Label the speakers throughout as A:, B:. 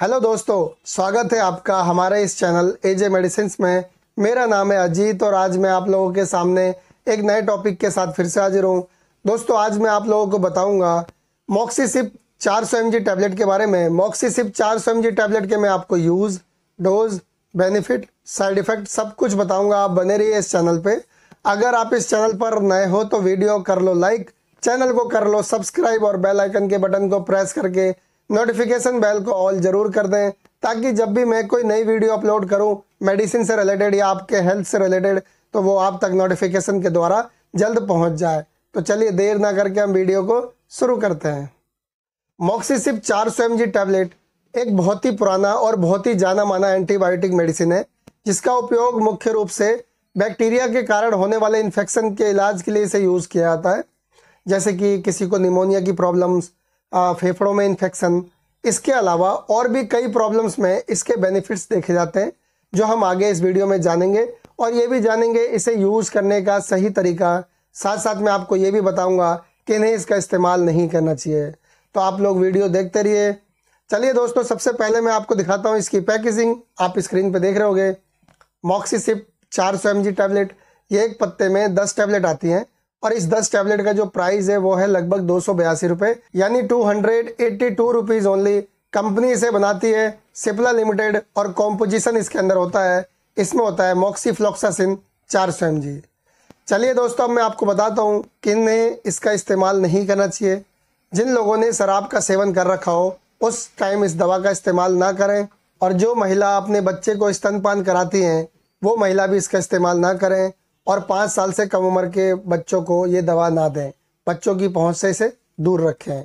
A: hello दोस्तों स्वागत है आपका हमारे इस चैनल एजे मेडिसिन में मेरा नाम है अजीत और आज मैं आप लोगों के सामने एक नए टॉपिक के साथ फिर से हाजिर हूँ दोस्तों आज मैं आप लोगों को बताऊँगा मॉक्सीसिप चार सौ एम टैबलेट के बारे में मॉक्सीसिप चार सौ एम टैबलेट के मैं आपको use dose benefit side effect सब कुछ बताऊँगा आप बने रहिए इस चैनल पर अगर आप इस चैनल पर नए हो तो वीडियो कर लो लाइक चैनल को कर लो सब्सक्राइब और बेल आइकन के बटन को प्रेस करके नोटिफिकेशन बेल को ऑल जरूर कर दें ताकि जब भी मैं कोई नई वीडियो अपलोड करूं मेडिसिन से रिलेटेड या आपके हेल्थ से रिलेटेड तो वो आप तक नोटिफिकेशन के द्वारा जल्द पहुंच जाए तो चलिए देर ना करके हम वीडियो को शुरू करते हैं मॉक्सीसिप चार सौ एम टैबलेट एक बहुत ही पुराना और बहुत ही जाना माना एंटीबायोटिक मेडिसिन है जिसका उपयोग मुख्य रूप से बैक्टीरिया के कारण होने वाले इन्फेक्शन के इलाज के लिए इसे यूज़ किया जाता है जैसे कि किसी को निमोनिया की प्रॉब्लम्स फेफड़ों में इन्फेक्शन इसके अलावा और भी कई प्रॉब्लम्स में इसके बेनिफिट्स देखे जाते हैं जो हम आगे इस वीडियो में जानेंगे और ये भी जानेंगे इसे यूज़ करने का सही तरीका साथ साथ में आपको ये भी बताऊंगा कि इन्हें इसका इस्तेमाल नहीं करना चाहिए तो आप लोग वीडियो देखते रहिए चलिए दोस्तों सबसे पहले मैं आपको दिखाता हूँ इसकी पैकेजिंग आप स्क्रीन पर देख रहे होगे मॉक्सीसिप चार सौ टैबलेट ये एक पत्ते में दस टैबलेट आती हैं और इस दस टैबलेट का जो प्राइस है वो है लगभग दो सौ बयासी रुपये यानी two hundred eighty two rupees only company इसे बनाती है सिप्ला लिमिटेड और कॉम्पोजिशन इसके अंदर होता है इसमें होता है मॉक्सी फ्लॉक्सासिन चार सौ एम जी चलिए दोस्तों अब मैं आपको बताता हूँ किन्हें इसका इस्तेमाल नहीं करना चाहिए जिन लोगों ने शराब का सेवन कर रखा हो उस टाइम इस दवा का इस्तेमाल ना करें और जो महिला अपने बच्चे को स्तनपान कराती हैं वो महिला भी इसका इस्तेमाल ना करें और पाँच साल से कम उम्र के बच्चों को ये दवा ना दें बच्चों की पहुंच से इसे दूर रखें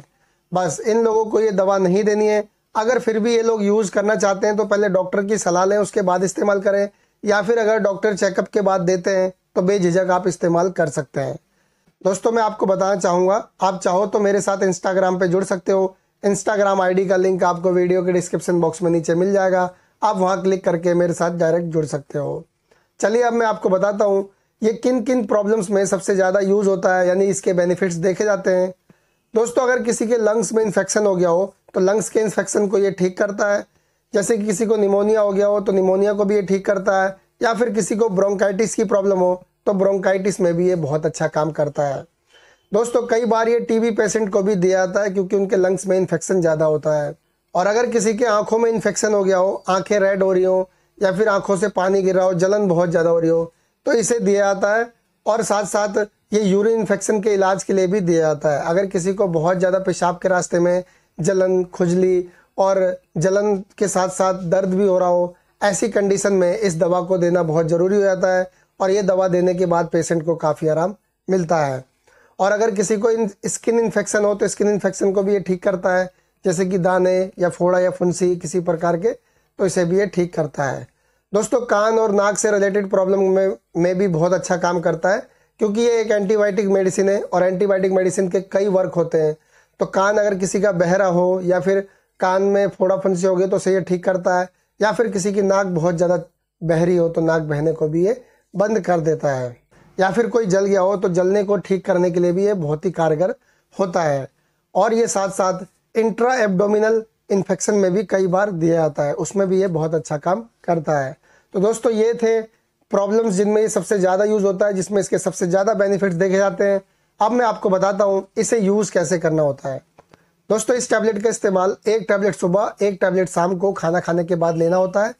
A: बस इन लोगों को ये दवा नहीं देनी है अगर फिर भी ये लोग यूज़ करना चाहते हैं तो पहले डॉक्टर की सलाह लें उसके बाद इस्तेमाल करें या फिर अगर डॉक्टर चेकअप के बाद देते हैं तो बेझिझक आप इस्तेमाल कर सकते हैं दोस्तों मैं आपको बताना चाहूँगा आप चाहो तो मेरे साथ इंस्टाग्राम पे जुड़ सकते हो इंस्टाग्राम आईडी का लिंक आपको वीडियो के डिस्क्रिप्शन बॉक्स में नीचे मिल जाएगा आप वहाँ क्लिक करके मेरे साथ डायरेक्ट जुड़ सकते हो चलिए अब मैं आपको बताता हूँ ये किन किन प्रॉब्लम्स में सबसे ज़्यादा यूज़ होता है यानी इसके बेनिफिट्स देखे जाते हैं दोस्तों अगर किसी के लंग्स में इन्फेक्शन हो गया हो तो लंग्स के इन्फेक्शन को ये ठीक करता है जैसे कि किसी को निमोनिया हो गया हो तो निमोनिया को भी ये ठीक करता है या फिर किसी को ब्रोंकाइटिस की प्रॉब्लम हो तो ब्रोंकाइटिस में भी ये बहुत अच्छा काम करता है दोस्तों कई बार ये टीबी पेशेंट को भी दिया जाता है क्योंकि उनके लंग्स में इन्फेक्शन ज़्यादा होता है और अगर किसी के आंखों में इन्फेक्शन हो गया हो आंखें रेड हो रही हो या फिर आंखों से पानी गिर रहा हो जलन बहुत ज़्यादा हो रही हो तो इसे दिया जाता है और साथ साथ ये यूरिन इन्फेक्शन के इलाज के लिए भी दिया जाता है अगर किसी को बहुत ज़्यादा पेशाब के रास्ते में जलन खुजली और जलन के साथ साथ दर्द भी हो रहा हो ऐसी कंडीशन में इस दवा को देना बहुत ज़रूरी हो जाता है और ये दवा देने के बाद पेशेंट को काफ़ी आराम मिलता है और अगर किसी को इन स्किन इन्फेक्शन हो तो स्किन इन्फेक्शन को भी ये ठीक करता है जैसे कि दाने या फोड़ा या फुंसी किसी प्रकार के तो इसे भी ये ठीक करता है दोस्तों कान और नाक से रिलेटेड प्रॉब्लम में में भी बहुत अच्छा काम करता है क्योंकि ये एक एंटीबायोटिक मेडिसिन है और एंटीबायोटिक मेडिसिन के कई वर्क होते हैं तो कान अगर किसी का बहरा हो या फिर कान में फोड़ा फंसी हो गई तो उसे ये ठीक करता है या फिर किसी की नाक बहुत ज़्यादा बहरी हो तो नाक बहने को भी ये बंद कर देता है या फिर कोई जल गया हो तो जलने को ठीक करने के लिए भी ये बहुत ही कारगर होता है और ये साथ साथ इंट्रा एब्डोमिनल इन्फेक्शन में भी कई बार दिया जाता है उसमें भी ये बहुत अच्छा काम करता है तो दोस्तों ये थे प्रॉब्लम्स जिनमें ये सबसे ज़्यादा यूज़ होता है जिसमें इसके सबसे ज़्यादा बेनिफिट्स देखे जाते हैं अब मैं आपको बताता हूँ इसे यूज़ कैसे करना होता है दोस्तों इस टैबलेट का इस्तेमाल एक टैबलेट सुबह एक टैबलेट शाम को खाना खाने के बाद लेना होता है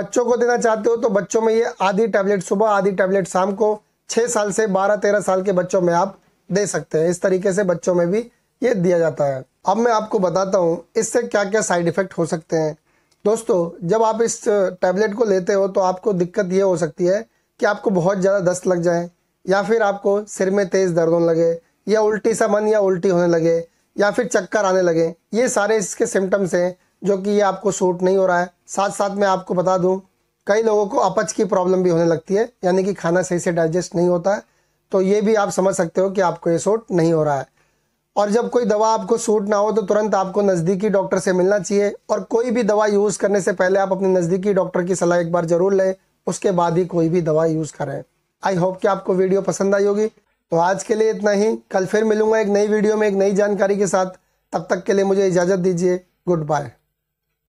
A: बच्चों को देना चाहते हो तो बच्चों में ये आधी टैबलेट सुबह आधी टैबलेट शाम को छह साल से बारह तेरह साल के बच्चों में आप दे सकते हैं इस तरीके से बच्चों में भी ये दिया जाता है अब मैं आपको बताता हूँ इससे क्या क्या साइड इफ़ेक्ट हो सकते हैं दोस्तों जब आप इस टैबलेट को लेते हो तो आपको दिक्कत ये हो सकती है कि आपको बहुत ज़्यादा दस्त लग जाए या फिर आपको सिर में तेज़ दर्द होने लगे या उल्टी सा मन या उल्टी होने लगे या फिर चक्कर आने लगे ये सारे इसके सिम्टम्स हैं जो कि ये आपको सूट नहीं हो रहा है साथ साथ मैं आपको बता दूँ कई लोगों को अपच की प्रॉब्लम भी होने लगती है यानी कि खाना सही से डाइजेस्ट नहीं होता है तो ये भी आप समझ सकते हो कि आपको ये सूट नहीं हो रहा है और जब कोई दवा आपको सूट ना हो तो तुरंत आपको नज़दीकी डॉक्टर से मिलना चाहिए और कोई भी दवा यूज़ करने से पहले आप अपने नज़दीकी डॉक्टर की सलाह एक बार ज़रूर लें उसके बाद ही कोई भी दवा यूज़ करें आई होप कि आपको वीडियो पसंद आई होगी तो आज के लिए इतना ही कल फिर मिलूंगा एक नई वीडियो में एक नई जानकारी के साथ तब तक के लिए मुझे इजाज़त दीजिए गुड बाय